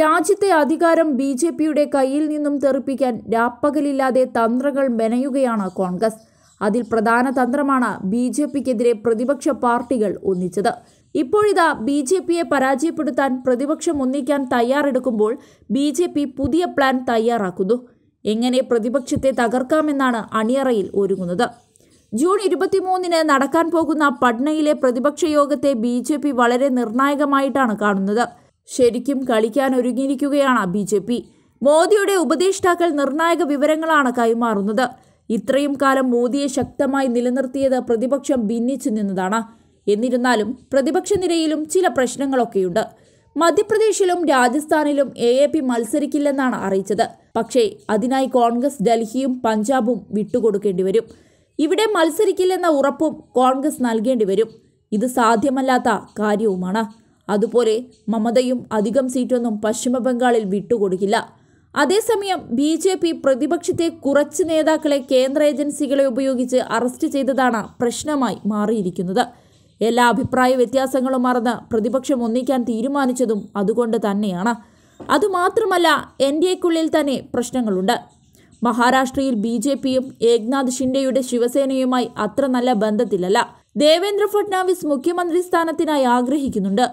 രാജ്യത്തെ അധികാരം B J പിയുടെ കയ്യിൽ നിന്നും തെറിപ്പിക്കാൻ രാപ്പകലില്ലാതെ തന്ത്രങ്ങൾ മെനയുകയാണ് കോൺഗ്രസ് അതിൽ പ്രധാന തന്ത്രമാണ് ബി ജെ പിക്കെതിരെ പ്രതിപക്ഷ പാർട്ടികൾ ഒന്നിച്ചത് ഇപ്പോഴിതാ ബി ജെ പിയെ പരാജയപ്പെടുത്താൻ പ്രതിപക്ഷം ഒന്നിക്കാൻ തയ്യാറെടുക്കുമ്പോൾ ബി ജെ പി പുതിയ പ്ലാൻ തയ്യാറാക്കുന്നു എങ്ങനെ പ്രതിപക്ഷത്തെ തകർക്കാമെന്നാണ് അണിയറയിൽ ഒരുങ്ങുന്നത് ജൂൺ ഇരുപത്തിമൂന്നിന് നടക്കാൻ പോകുന്ന പട്നയിലെ പ്രതിപക്ഷ യോഗത്തെ ബി വളരെ നിർണായകമായിട്ടാണ് കാണുന്നത് ശരിക്കും കളിക്കാൻ ഒരുങ്ങിയിരിക്കുകയാണ് ബി ജെ പി മോദിയുടെ ഉപദേഷ്ടാക്കൾ നിർണായക വിവരങ്ങളാണ് കൈമാറുന്നത് ഇത്രയും കാലം മോദിയെ ശക്തമായി നിലനിർത്തിയത് പ്രതിപക്ഷം ഭിന്നിച്ചു നിന്നതാണ് എന്നിരുന്നാലും പ്രതിപക്ഷ നിരയിലും ചില പ്രശ്നങ്ങളൊക്കെയുണ്ട് മധ്യപ്രദേശിലും രാജസ്ഥാനിലും എ എ പി മത്സരിക്കില്ലെന്നാണ് അറിയിച്ചത് പക്ഷേ അതിനായി കോൺഗ്രസ് ഡൽഹിയും പഞ്ചാബും വിട്ടുകൊടുക്കേണ്ടി വരും ഇവിടെ മത്സരിക്കില്ലെന്ന ഉറപ്പും കോൺഗ്രസ് നൽകേണ്ടി വരും ഇത് സാധ്യമല്ലാത്ത കാര്യവുമാണ് അതുപോലെ മമതയും അധികം സീറ്റൊന്നും പശ്ചിമ ബംഗാളിൽ വിട്ടുകൊടുക്കില്ല അതേസമയം ബി ജെ പി പ്രതിപക്ഷത്തെ കുറച്ച് നേതാക്കളെ കേന്ദ്ര ഏജൻസികളെ ഉപയോഗിച്ച് അറസ്റ്റ് ചെയ്തതാണ് പ്രശ്നമായി മാറിയിരിക്കുന്നത് എല്ലാ അഭിപ്രായ വ്യത്യാസങ്ങളും മറന്ന് പ്രതിപക്ഷം ഒന്നിക്കാൻ തീരുമാനിച്ചതും അതുകൊണ്ട് തന്നെയാണ് അതുമാത്രമല്ല എൻ ഡി എക്കുള്ളിൽ തന്നെ പ്രശ്നങ്ങളുണ്ട് മഹാരാഷ്ട്രയിൽ ബി ജെ പിയും ഏക്നാഥ് ഷിൻഡെയുടെ ശിവസേനയുമായി അത്ര നല്ല ബന്ധത്തിലല്ല ദേവേന്ദ്ര ഫട്നാവിസ് മുഖ്യമന്ത്രി സ്ഥാനത്തിനായി ആഗ്രഹിക്കുന്നുണ്ട്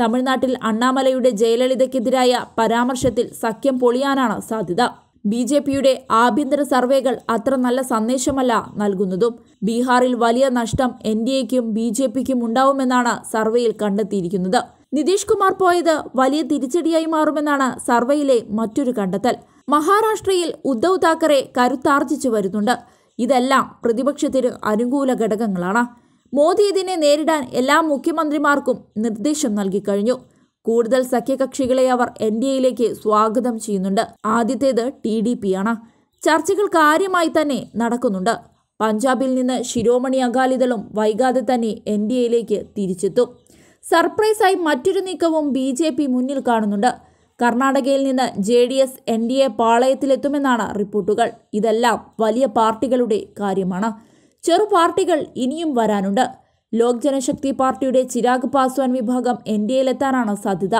തമിഴ്നാട്ടിൽ അണ്ണാമലയുടെ ജയലളിതയ്ക്കെതിരായ പരാമർശത്തിൽ സഖ്യം പൊളിയാനാണ് സാധ്യത ബി ജെ പിയുടെ ആഭ്യന്തര സർവേകൾ അത്ര നല്ല സന്ദേശമല്ല നൽകുന്നതും ബീഹാറിൽ വലിയ നഷ്ടം എൻ ഡി എക്കും ബി ജെ പിക്കും ഉണ്ടാവുമെന്നാണ് സർവേയിൽ കണ്ടെത്തിയിരിക്കുന്നത് നിതീഷ് കുമാർ പോയത് വലിയ തിരിച്ചടിയായി മാറുമെന്നാണ് സർവേയിലെ മറ്റൊരു കണ്ടെത്തൽ മഹാരാഷ്ട്രയിൽ ഉദ്ധവ് താക്കറെ കരുത്താർജിച്ചു വരുന്നുണ്ട് ഇതെല്ലാം പ്രതിപക്ഷത്തിന് അനുകൂല ഘടകങ്ങളാണ് മോദി ഇതിനെ നേരിടാൻ എല്ലാ മുഖ്യമന്ത്രിമാർക്കും നിർദ്ദേശം നൽകിക്കഴിഞ്ഞു കൂടുതൽ സഖ്യകക്ഷികളെ അവർ എൻ ഡി എയിലേക്ക് സ്വാഗതം ചെയ്യുന്നുണ്ട് ആദ്യത്തേത് ടി ഡി പി ആണ് ചർച്ചകൾ കാര്യമായി തന്നെ നടക്കുന്നുണ്ട് പഞ്ചാബിൽ നിന്ന് ശിരോമണി അകാലിദളും വൈകാതെ തന്നെ എൻ ഡി എയിലേക്ക് തിരിച്ചെത്തും സർപ്രൈസായി മറ്റൊരു നീക്കവും ബി ജെ പി മുന്നിൽ കാണുന്നുണ്ട് കർണാടകയിൽ നിന്ന് J D S N D A പാളയത്തിലെത്തുമെന്നാണ് റിപ്പോർട്ടുകൾ ഇതെല്ലാം വലിയ പാർട്ടികളുടെ കാര്യമാണ് ചെറു പാർട്ടികൾ ഇനിയും വരാനുണ്ട് ലോക് ജനശക്തി പാർട്ടിയുടെ ചിരാഗ് പാസ്വാൻ വിഭാഗം എൻ ഡി എയിലെത്താനാണ് സാധ്യത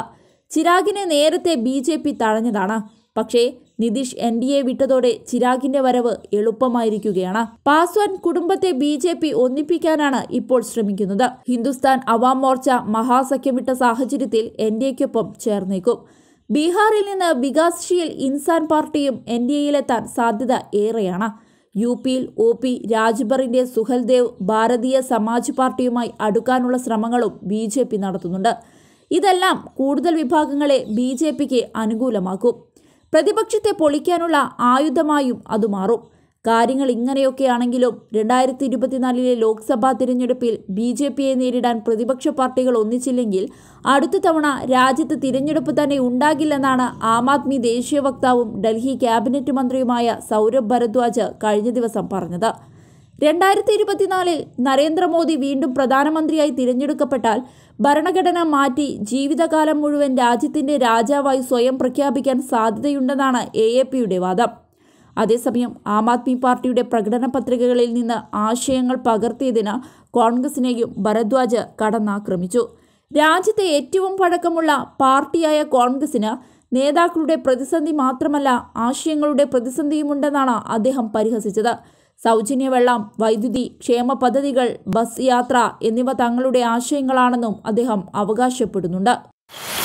ചിരാഗിനെ നേരത്തെ ബി ജെ പി തഴഞ്ഞതാണ് പക്ഷേ നിതീഷ് എൻ ഡി എ വിട്ടതോടെ ചിരാഗിന്റെ വരവ് എളുപ്പമായിരിക്കുകയാണ് പാസ്വാൻ കുടുംബത്തെ ബി ജെ പി ഒന്നിപ്പിക്കാനാണ് ഇപ്പോൾ ശ്രമിക്കുന്നത് ഹിന്ദുസ്ഥാൻ അവാം മോർച്ച മഹാസഖ്യം വിട്ട സാഹചര്യത്തിൽ എൻ ഡി എക്കൊപ്പം ചേർന്നേക്കും ബീഹാറിൽ നിന്ന് വികാസ്ശീൽ ഇൻസാൻ പാർട്ടിയും എൻ ഡി എയിലെത്താൻ സാധ്യത ഏറെയാണ് യു പിയിൽ ഒ പി രാജ്ബറിന്റെ സുഹൽദേവ് ഭാരതീയ സമാജ് പാർട്ടിയുമായി അടുക്കാനുള്ള ശ്രമങ്ങളും ബി ജെ പി നടത്തുന്നുണ്ട് ഇതെല്ലാം കൂടുതൽ വിഭാഗങ്ങളെ ബി ജെ പിക്ക് അനുകൂലമാക്കും പ്രതിപക്ഷത്തെ പൊളിക്കാനുള്ള ആയുധമായും അത് മാറും കാര്യങ്ങൾ ഇങ്ങനെയൊക്കെയാണെങ്കിലും രണ്ടായിരത്തി ഇരുപത്തിനാലിലെ ലോക്സഭാ തിരഞ്ഞെടുപ്പിൽ ബി ജെ പിയെ നേരിടാൻ പ്രതിപക്ഷ പാർട്ടികൾ ഒന്നിച്ചില്ലെങ്കിൽ അടുത്ത തവണ രാജ്യത്ത് തിരഞ്ഞെടുപ്പ് തന്നെ ഉണ്ടാകില്ലെന്നാണ് ആം ആദ്മി ദേശീയ വക്താവും ഡൽഹി ക്യാബിനറ്റ് മന്ത്രിയുമായ സൗരഭ് ഭരദ്വാജ് കഴിഞ്ഞ ദിവസം പറഞ്ഞത് രണ്ടായിരത്തി ഇരുപത്തിനാലിൽ നരേന്ദ്രമോദി വീണ്ടും പ്രധാനമന്ത്രിയായി തിരഞ്ഞെടുക്കപ്പെട്ടാൽ ഭരണഘടന മാറ്റി ജീവിതകാലം മുഴുവൻ രാജ്യത്തിന്റെ രാജാവായി സ്വയം പ്രഖ്യാപിക്കാൻ സാധ്യതയുണ്ടെന്നാണ് എ വാദം അതേസമയം ആം ആദ്മി പാർട്ടിയുടെ പ്രകടന പത്രികകളിൽ നിന്ന് ആശയങ്ങൾ പകർത്തിയതിന് കോൺഗ്രസിനെയും ഭരദ്വാജ് കടന്നാക്രമിച്ചു രാജ്യത്തെ ഏറ്റവും പഴക്കമുള്ള പാർട്ടിയായ കോൺഗ്രസിന് നേതാക്കളുടെ പ്രതിസന്ധി മാത്രമല്ല ആശയങ്ങളുടെ പ്രതിസന്ധിയുമുണ്ടെന്നാണ് അദ്ദേഹം പരിഹസിച്ചത് സൗജന്യ വെള്ളം വൈദ്യുതി ക്ഷേമ പദ്ധതികൾ ബസ് യാത്ര എന്നിവ തങ്ങളുടെ ആശയങ്ങളാണെന്നും അദ്ദേഹം അവകാശപ്പെടുന്നുണ്ട്